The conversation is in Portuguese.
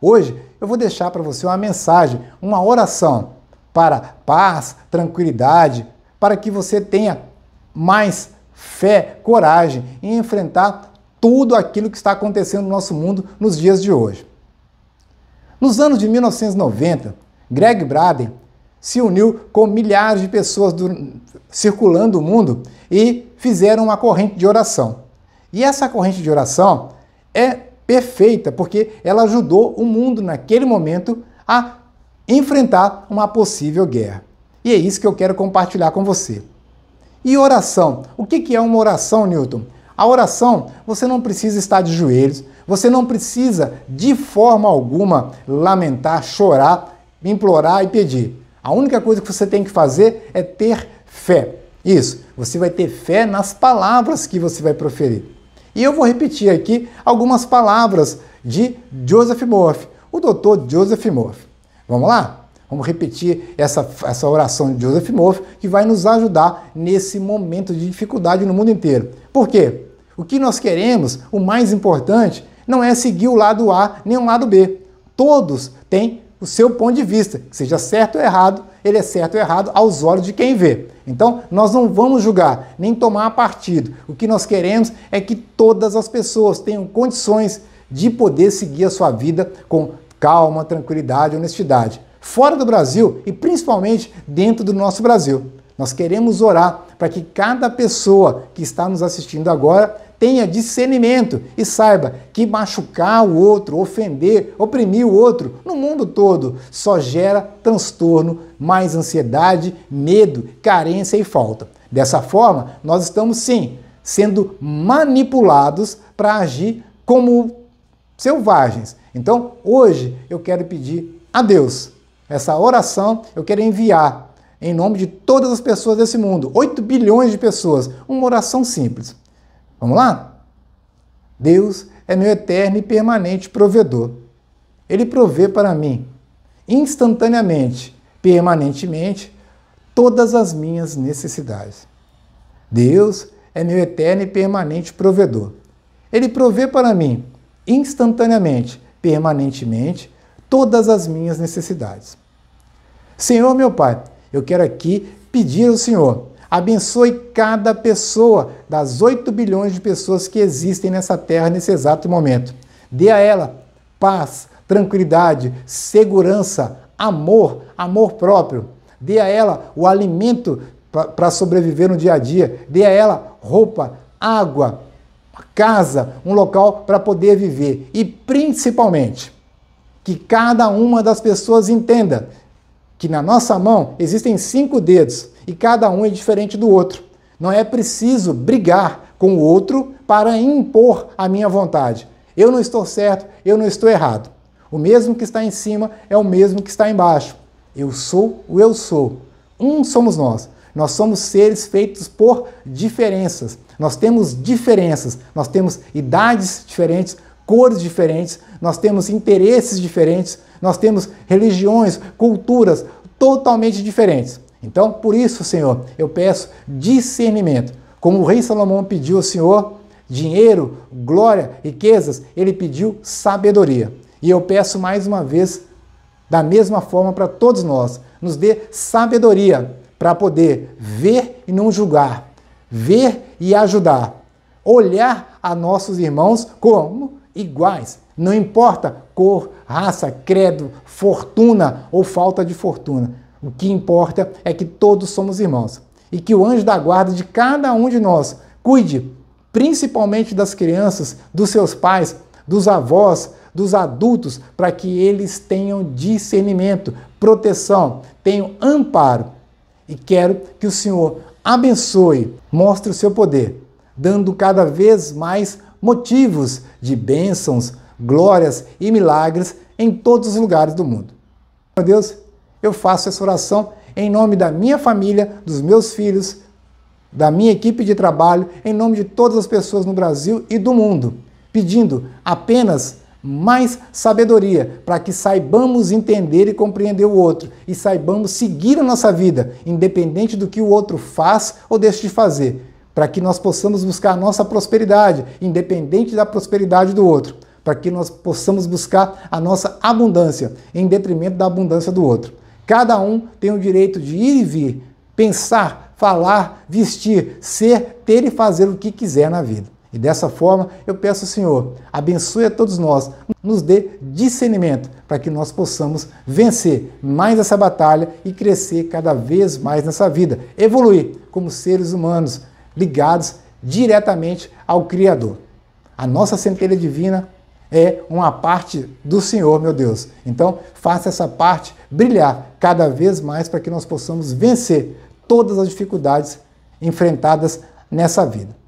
Hoje eu vou deixar para você uma mensagem, uma oração para paz, tranquilidade, para que você tenha mais fé, coragem em enfrentar tudo aquilo que está acontecendo no nosso mundo nos dias de hoje. Nos anos de 1990, Greg Braden se uniu com milhares de pessoas do, circulando o mundo e fizeram uma corrente de oração. E essa corrente de oração é perfeita, porque ela ajudou o mundo naquele momento a enfrentar uma possível guerra. E é isso que eu quero compartilhar com você. E oração? O que é uma oração, Newton? A oração, você não precisa estar de joelhos, você não precisa de forma alguma lamentar, chorar, implorar e pedir. A única coisa que você tem que fazer é ter fé. Isso, você vai ter fé nas palavras que você vai proferir. E eu vou repetir aqui algumas palavras de Joseph Murphy, o doutor Joseph Murphy. Vamos lá? Vamos repetir essa, essa oração de Joseph Murphy que vai nos ajudar nesse momento de dificuldade no mundo inteiro. Por quê? O que nós queremos, o mais importante, não é seguir o lado A nem o lado B. Todos têm o seu ponto de vista, que seja certo ou errado, ele é certo ou errado aos olhos de quem vê. Então, nós não vamos julgar, nem tomar partido. O que nós queremos é que todas as pessoas tenham condições de poder seguir a sua vida com calma, tranquilidade, honestidade. Fora do Brasil e principalmente dentro do nosso Brasil. Nós queremos orar para que cada pessoa que está nos assistindo agora tenha discernimento e saiba que machucar o outro, ofender, oprimir o outro no mundo todo só gera transtorno, mais ansiedade, medo, carência e falta. Dessa forma, nós estamos sim sendo manipulados para agir como selvagens. Então, hoje eu quero pedir a Deus essa oração, eu quero enviar em nome de todas as pessoas desse mundo, 8 bilhões de pessoas, uma oração simples. Vamos lá? Deus é meu eterno e permanente provedor. Ele provê para mim, instantaneamente, permanentemente, todas as minhas necessidades. Deus é meu eterno e permanente provedor. Ele provê para mim, instantaneamente, permanentemente, todas as minhas necessidades. Senhor, meu Pai, eu quero aqui pedir ao Senhor Abençoe cada pessoa das 8 bilhões de pessoas que existem nessa terra nesse exato momento. Dê a ela paz, tranquilidade, segurança, amor, amor próprio. Dê a ela o alimento para sobreviver no dia a dia. Dê a ela roupa, água, casa, um local para poder viver. E principalmente, que cada uma das pessoas entenda que na nossa mão existem cinco dedos e cada um é diferente do outro. Não é preciso brigar com o outro para impor a minha vontade. Eu não estou certo, eu não estou errado. O mesmo que está em cima é o mesmo que está embaixo. Eu sou o eu sou. Um somos nós. Nós somos seres feitos por diferenças. Nós temos diferenças, nós temos idades diferentes, cores diferentes, nós temos interesses diferentes, nós temos religiões, culturas totalmente diferentes. Então, por isso, Senhor, eu peço discernimento. Como o rei Salomão pediu ao Senhor dinheiro, glória, riquezas, ele pediu sabedoria. E eu peço mais uma vez, da mesma forma para todos nós, nos dê sabedoria para poder ver e não julgar, ver e ajudar, olhar a nossos irmãos como iguais, não importa cor, raça, credo, fortuna ou falta de fortuna o que importa é que todos somos irmãos e que o anjo da guarda de cada um de nós cuide principalmente das crianças, dos seus pais, dos avós, dos adultos, para que eles tenham discernimento, proteção, tenham amparo. E quero que o Senhor abençoe, mostre o seu poder, dando cada vez mais motivos de bênçãos, glórias e milagres em todos os lugares do mundo. Meu Deus, eu faço essa oração em nome da minha família, dos meus filhos, da minha equipe de trabalho, em nome de todas as pessoas no Brasil e do mundo, pedindo apenas mais sabedoria para que saibamos entender e compreender o outro e saibamos seguir a nossa vida, independente do que o outro faz ou deixa de fazer, para que nós possamos buscar a nossa prosperidade, independente da prosperidade do outro, para que nós possamos buscar a nossa abundância, em detrimento da abundância do outro. Cada um tem o direito de ir e vir, pensar, falar, vestir, ser, ter e fazer o que quiser na vida. E dessa forma, eu peço ao Senhor, abençoe a todos nós, nos dê discernimento para que nós possamos vencer mais essa batalha e crescer cada vez mais nessa vida, evoluir como seres humanos ligados diretamente ao Criador. A nossa centelha divina é uma parte do Senhor, meu Deus. Então, faça essa parte brilhar cada vez mais para que nós possamos vencer todas as dificuldades enfrentadas nessa vida.